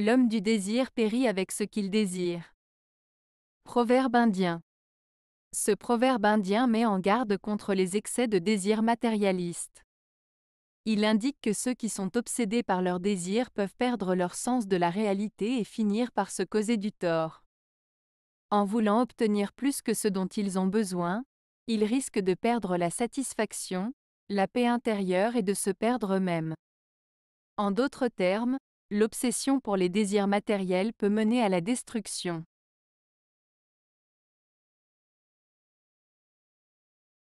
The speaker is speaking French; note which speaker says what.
Speaker 1: L'homme du désir périt avec ce qu'il désire. Proverbe indien. Ce proverbe indien met en garde contre les excès de désir matérialiste. Il indique que ceux qui sont obsédés par leurs désirs peuvent perdre leur sens de la réalité et finir par se causer du tort. En voulant obtenir plus que ce dont ils ont besoin, ils risquent de perdre la satisfaction, la paix intérieure et de se perdre eux-mêmes. En d'autres termes, l'obsession pour les désirs matériels peut mener à la destruction.